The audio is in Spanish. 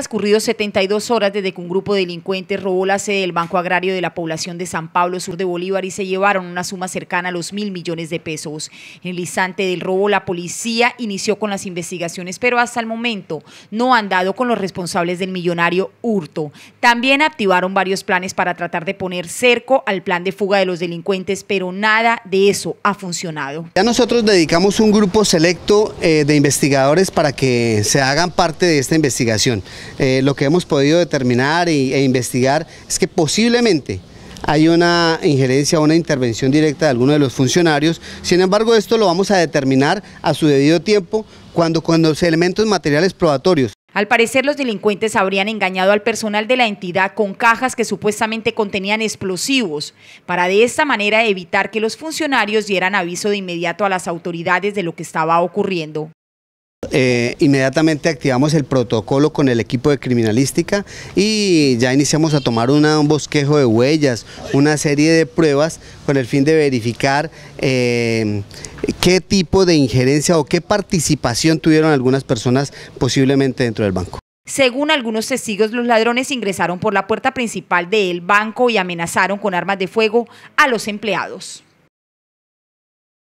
transcurrido 72 horas desde que un grupo de delincuentes robó la sede del Banco Agrario de la población de San Pablo, sur de Bolívar, y se llevaron una suma cercana a los mil millones de pesos. En el instante del robo, la policía inició con las investigaciones, pero hasta el momento no han dado con los responsables del millonario hurto. También activaron varios planes para tratar de poner cerco al plan de fuga de los delincuentes, pero nada de eso ha funcionado. Ya nosotros dedicamos un grupo selecto eh, de investigadores para que se hagan parte de esta investigación. Eh, lo que hemos podido determinar e investigar es que posiblemente hay una injerencia o una intervención directa de alguno de los funcionarios. Sin embargo, esto lo vamos a determinar a su debido tiempo cuando con los elementos materiales probatorios. Al parecer, los delincuentes habrían engañado al personal de la entidad con cajas que supuestamente contenían explosivos, para de esta manera evitar que los funcionarios dieran aviso de inmediato a las autoridades de lo que estaba ocurriendo. Eh, inmediatamente activamos el protocolo con el equipo de criminalística y ya iniciamos a tomar un bosquejo de huellas, una serie de pruebas con el fin de verificar eh, qué tipo de injerencia o qué participación tuvieron algunas personas posiblemente dentro del banco. Según algunos testigos, los ladrones ingresaron por la puerta principal del banco y amenazaron con armas de fuego a los empleados.